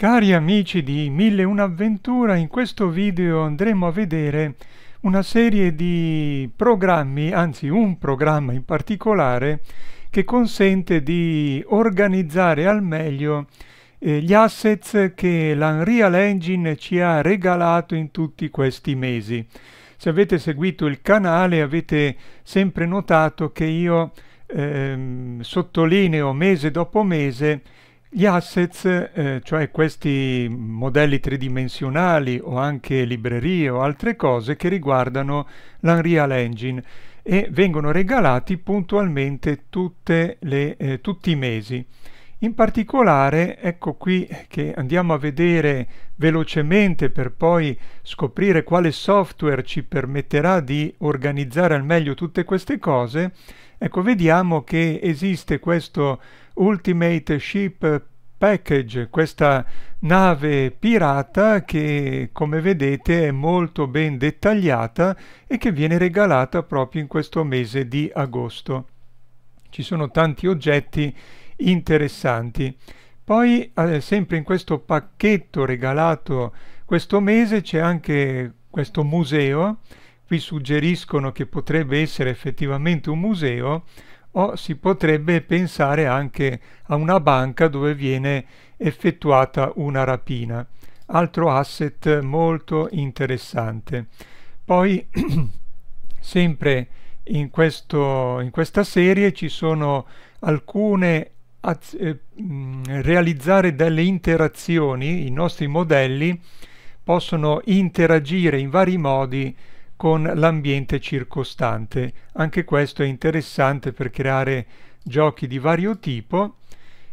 Cari amici di 1001 Un'Avventura, in questo video andremo a vedere una serie di programmi, anzi un programma in particolare, che consente di organizzare al meglio eh, gli assets che l'Unreal Engine ci ha regalato in tutti questi mesi. Se avete seguito il canale avete sempre notato che io ehm, sottolineo mese dopo mese gli assets, eh, cioè questi modelli tridimensionali o anche librerie o altre cose che riguardano l'Unreal Engine e vengono regalati puntualmente le, eh, tutti i mesi. In particolare, ecco qui che andiamo a vedere velocemente per poi scoprire quale software ci permetterà di organizzare al meglio tutte queste cose, ecco vediamo che esiste questo Ultimate Ship Package, questa nave pirata che come vedete è molto ben dettagliata e che viene regalata proprio in questo mese di agosto. Ci sono tanti oggetti interessanti. Poi eh, sempre in questo pacchetto regalato questo mese c'è anche questo museo, qui suggeriscono che potrebbe essere effettivamente un museo, o si potrebbe pensare anche a una banca dove viene effettuata una rapina. Altro asset molto interessante. Poi, sempre in, questo, in questa serie ci sono alcune eh, realizzare delle interazioni, i nostri modelli possono interagire in vari modi con l'ambiente circostante. Anche questo è interessante per creare giochi di vario tipo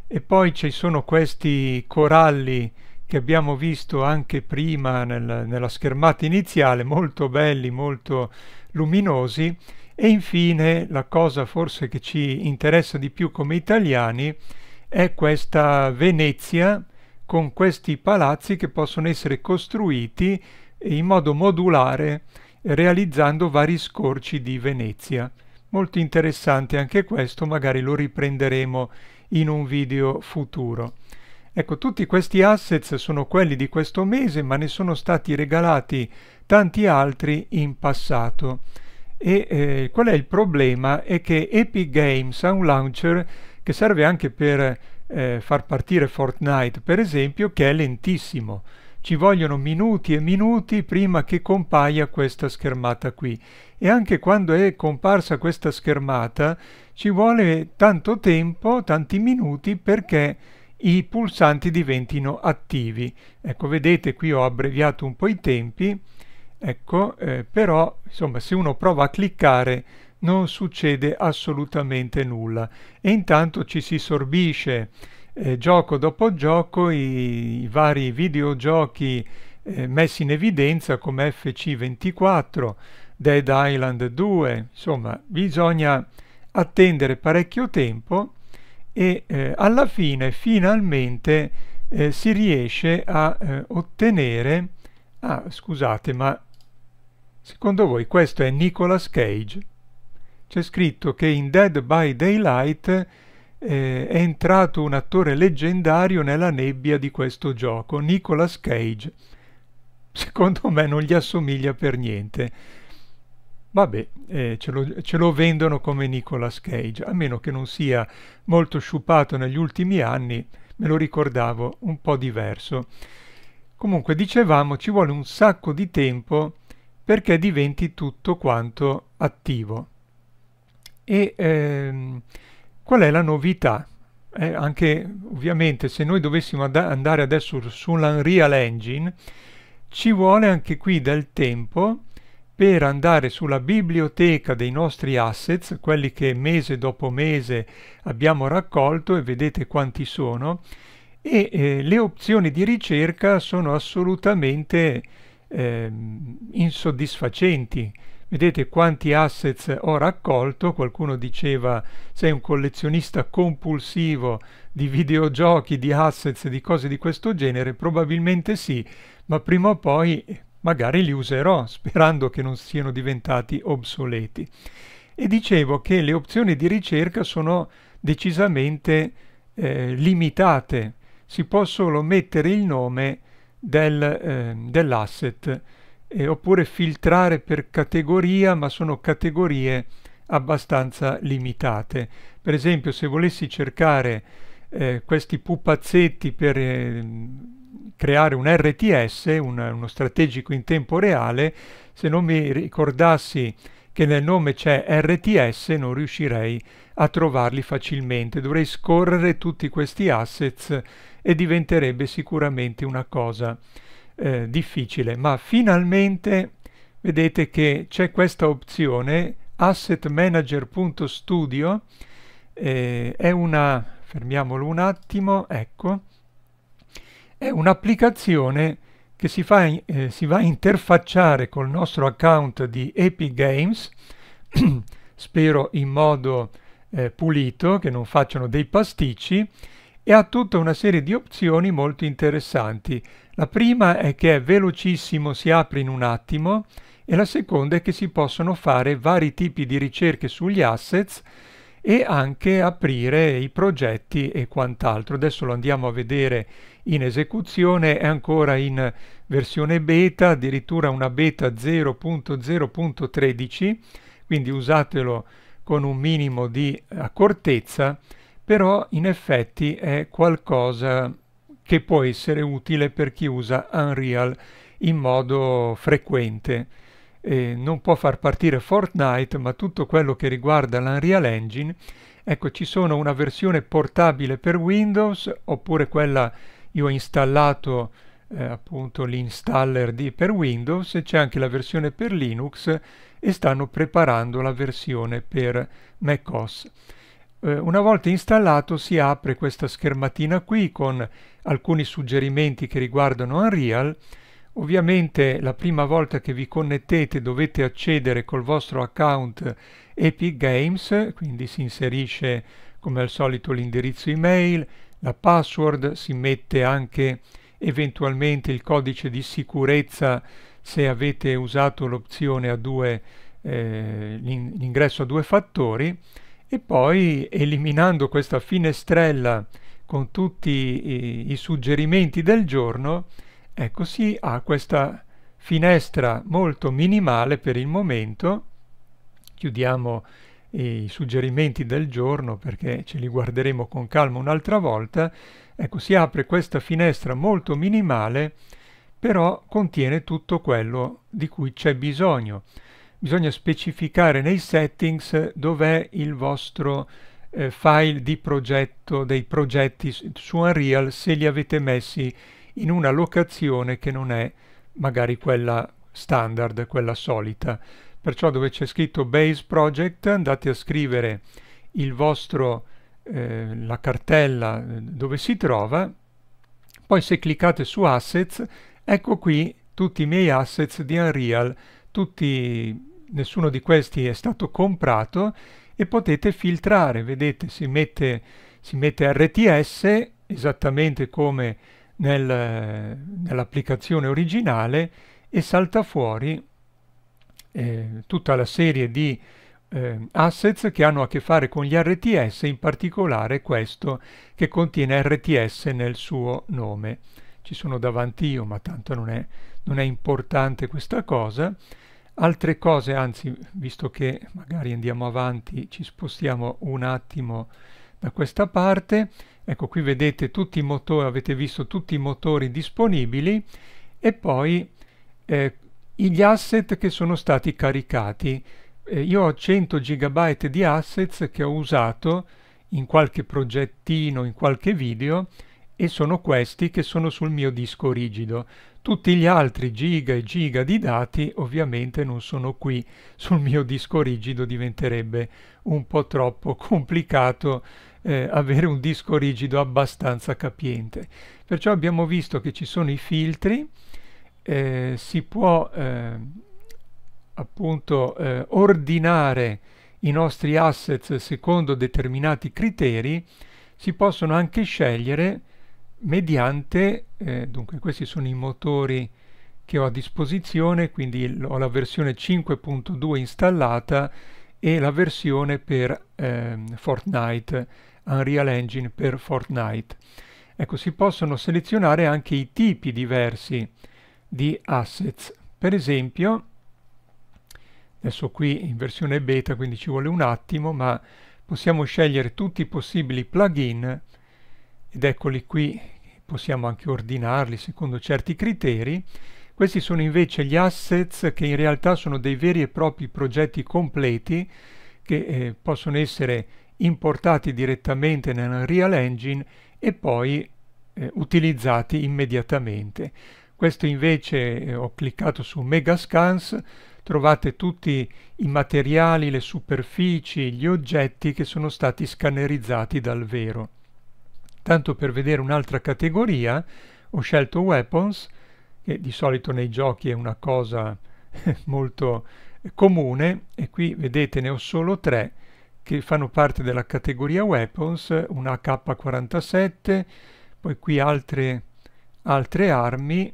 e poi ci sono questi coralli che abbiamo visto anche prima nel, nella schermata iniziale, molto belli, molto luminosi e infine la cosa forse che ci interessa di più come italiani è questa Venezia con questi palazzi che possono essere costruiti in modo modulare realizzando vari scorci di Venezia. Molto interessante anche questo, magari lo riprenderemo in un video futuro. Ecco, tutti questi assets sono quelli di questo mese, ma ne sono stati regalati tanti altri in passato. E eh, qual è il problema? È che Epic Games ha un launcher che serve anche per eh, far partire Fortnite, per esempio, che è lentissimo ci vogliono minuti e minuti prima che compaia questa schermata qui e anche quando è comparsa questa schermata ci vuole tanto tempo, tanti minuti perché i pulsanti diventino attivi. Ecco, vedete qui ho abbreviato un po' i tempi, ecco, eh, però insomma se uno prova a cliccare non succede assolutamente nulla e intanto ci si sorbisce eh, gioco dopo gioco i, i vari videogiochi eh, messi in evidenza come FC24, Dead Island 2, insomma bisogna attendere parecchio tempo e eh, alla fine finalmente eh, si riesce a eh, ottenere ah scusate ma secondo voi questo è Nicolas Cage c'è scritto che in Dead by Daylight eh, è entrato un attore leggendario nella nebbia di questo gioco, Nicolas Cage. Secondo me non gli assomiglia per niente. Vabbè, eh, ce, lo, ce, lo, vendono come Nicolas Cage, a meno che non sia molto sciupato negli ultimi anni, me lo ricordavo un po' diverso. Comunque, dicevamo, ci vuole un sacco di tempo perché diventi tutto quanto attivo. E ehm, Qual è la novità? Eh, anche ovviamente se noi dovessimo andare adesso sull'Unreal Engine ci vuole anche qui del tempo per andare sulla biblioteca dei nostri assets, quelli che mese dopo mese abbiamo raccolto e vedete quanti sono, e eh, le opzioni di ricerca sono assolutamente eh, insoddisfacenti. Vedete quanti assets ho raccolto, qualcuno diceva sei un collezionista compulsivo di videogiochi, di assets, di cose di questo genere, probabilmente sì, ma prima o poi eh, magari li userò, sperando che non siano diventati obsoleti. E dicevo che le opzioni di ricerca sono decisamente eh, limitate, si può solo mettere il nome del, eh, dell'asset eh, oppure filtrare per categoria, ma sono categorie abbastanza limitate. Per esempio, se volessi cercare eh, questi pupazzetti per eh, creare un RTS, un, uno strategico in tempo reale, se non mi ricordassi che nel nome c'è RTS non riuscirei a trovarli facilmente, dovrei scorrere tutti questi assets e diventerebbe sicuramente una cosa eh, difficile, ma finalmente vedete che c'è questa opzione assetmanager.studio eh, è una fermiamolo un attimo ecco è un'applicazione che si, fa, eh, si va a interfacciare col nostro account di Epic Games spero in modo eh, pulito che non facciano dei pasticci e ha tutta una serie di opzioni molto interessanti la prima è che è velocissimo, si apre in un attimo e la seconda è che si possono fare vari tipi di ricerche sugli assets e anche aprire i progetti e quant'altro. Adesso lo andiamo a vedere in esecuzione, è ancora in versione beta, addirittura una beta 0.0.13, quindi usatelo con un minimo di accortezza, però in effetti è qualcosa che può essere utile per chi usa Unreal in modo frequente. Eh, non può far partire Fortnite, ma tutto quello che riguarda l'Unreal Engine, ecco ci sono una versione portabile per Windows oppure quella io ho installato eh, appunto l'installer di per Windows, c'è anche la versione per Linux e stanno preparando la versione per macOS eh, una volta installato si apre questa schermatina qui con alcuni suggerimenti che riguardano Unreal. Ovviamente la prima volta che vi connettete dovete accedere col vostro account Epic Games, quindi si inserisce come al solito l'indirizzo email, la password, si mette anche eventualmente il codice di sicurezza se avete usato l'opzione a due, eh, l'ingresso a due fattori e poi eliminando questa finestrella con tutti i, i suggerimenti del giorno, ecco si ha questa finestra molto minimale per il momento. Chiudiamo i suggerimenti del giorno perché ce li guarderemo con calma un'altra volta. Ecco, si apre questa finestra molto minimale, però contiene tutto quello di cui c'è bisogno bisogna specificare nei settings dov'è il vostro eh, file di progetto, dei progetti su Unreal se li avete messi in una locazione che non è magari quella standard, quella solita. Perciò dove c'è scritto Base Project andate a scrivere il vostro, eh, la cartella eh, dove si trova, poi se cliccate su Assets, ecco qui tutti i miei assets di Unreal tutti, nessuno di questi è stato comprato e potete filtrare, vedete si mette, si mette RTS esattamente come nel, nell'applicazione originale e salta fuori eh, tutta la serie di eh, assets che hanno a che fare con gli RTS, in particolare questo che contiene RTS nel suo nome. Ci sono davanti io, ma tanto non è, non è importante questa cosa. Altre cose, anzi, visto che magari andiamo avanti, ci spostiamo un attimo da questa parte. Ecco, qui vedete tutti i motori, avete visto tutti i motori disponibili e poi eh, gli asset che sono stati caricati. Eh, io ho 100 GB di assets che ho usato in qualche progettino, in qualche video e sono questi che sono sul mio disco rigido. Tutti gli altri giga e giga di dati ovviamente non sono qui sul mio disco rigido, diventerebbe un po' troppo complicato eh, avere un disco rigido abbastanza capiente. Perciò abbiamo visto che ci sono i filtri, eh, si può eh, appunto eh, ordinare i nostri assets secondo determinati criteri, si possono anche scegliere mediante, eh, dunque questi sono i motori che ho a disposizione, quindi ho la versione 5.2 installata e la versione per eh, Fortnite, Unreal Engine per Fortnite. Ecco, si possono selezionare anche i tipi diversi di assets. Per esempio, adesso qui in versione beta, quindi ci vuole un attimo, ma possiamo scegliere tutti i possibili plugin ed eccoli qui, possiamo anche ordinarli secondo certi criteri. Questi sono invece gli assets che in realtà sono dei veri e propri progetti completi che eh, possono essere importati direttamente nel nell'Unreal Engine e poi eh, utilizzati immediatamente. Questo invece eh, ho cliccato su Megascans, trovate tutti i materiali, le superfici, gli oggetti che sono stati scannerizzati dal vero. Tanto per vedere un'altra categoria ho scelto Weapons, che di solito nei giochi è una cosa molto comune, e qui vedete ne ho solo tre che fanno parte della categoria Weapons, una K47, poi qui altre, altre armi,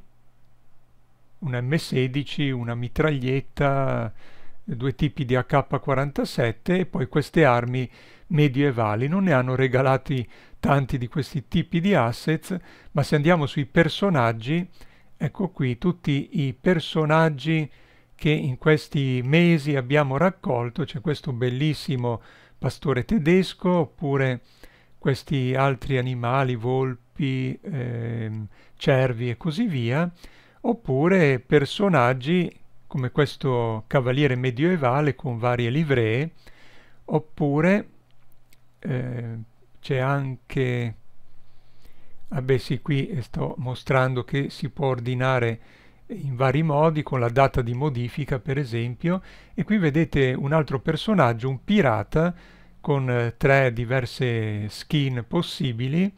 una M16, una mitraglietta, due tipi di AK-47 e poi queste armi medievali. Non ne hanno regalati tanti di questi tipi di assets, ma se andiamo sui personaggi, ecco qui tutti i personaggi che in questi mesi abbiamo raccolto, c'è questo bellissimo pastore tedesco, oppure questi altri animali, volpi, ehm, cervi e così via, oppure personaggi come questo cavaliere medioevale con varie livree, oppure eh, c'è anche... Ah beh sì, qui eh, sto mostrando che si può ordinare in vari modi, con la data di modifica per esempio, e qui vedete un altro personaggio, un pirata, con eh, tre diverse skin possibili,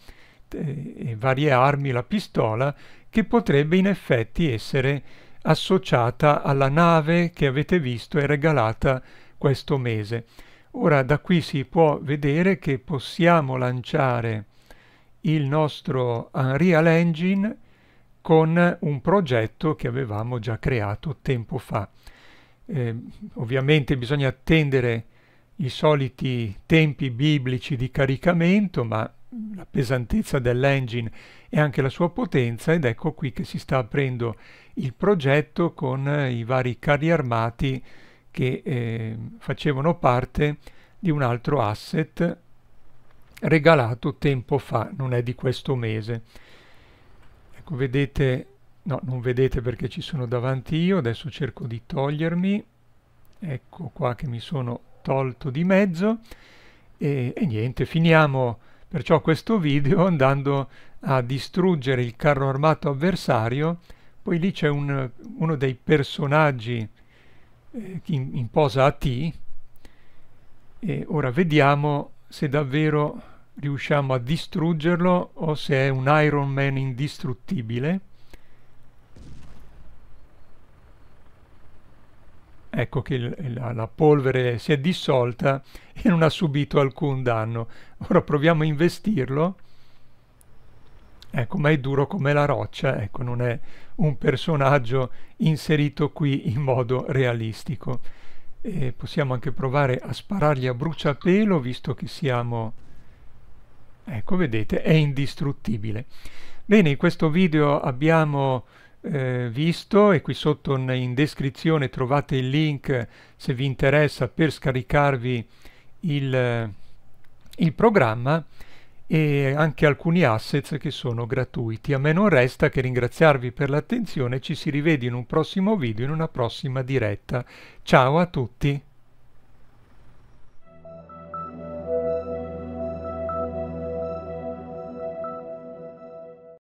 eh, e varie armi, la pistola, che potrebbe in effetti essere associata alla nave che avete visto e regalata questo mese. Ora da qui si può vedere che possiamo lanciare il nostro Unreal Engine con un progetto che avevamo già creato tempo fa. Eh, ovviamente bisogna attendere i soliti tempi biblici di caricamento, ma la pesantezza dell'engine e anche la sua potenza ed ecco qui che si sta aprendo il progetto con eh, i vari carri armati che eh, facevano parte di un altro asset regalato tempo fa, non è di questo mese. Ecco, vedete, no, non vedete perché ci sono davanti io, adesso cerco di togliermi, ecco qua che mi sono tolto di mezzo e, e niente, finiamo Perciò questo video andando a distruggere il carro armato avversario, poi lì c'è un, uno dei personaggi eh, in, in, posa a T e ora vediamo se davvero riusciamo a distruggerlo o se è un Iron Man indistruttibile. ecco che la, la, polvere si è dissolta e non ha subito alcun danno. Ora proviamo a investirlo, ecco, ma è duro come la roccia, ecco, non è un personaggio inserito qui in modo realistico. E possiamo anche provare a sparargli a bruciapelo, visto che siamo... Ecco, vedete, è indistruttibile. Bene, in questo video abbiamo eh, visto e qui sotto in descrizione trovate il link se vi interessa per scaricarvi il, il programma e anche alcuni assets che sono gratuiti. A me non resta che ringraziarvi per l'attenzione, ci si rivede in un prossimo video, in una prossima diretta. Ciao a tutti!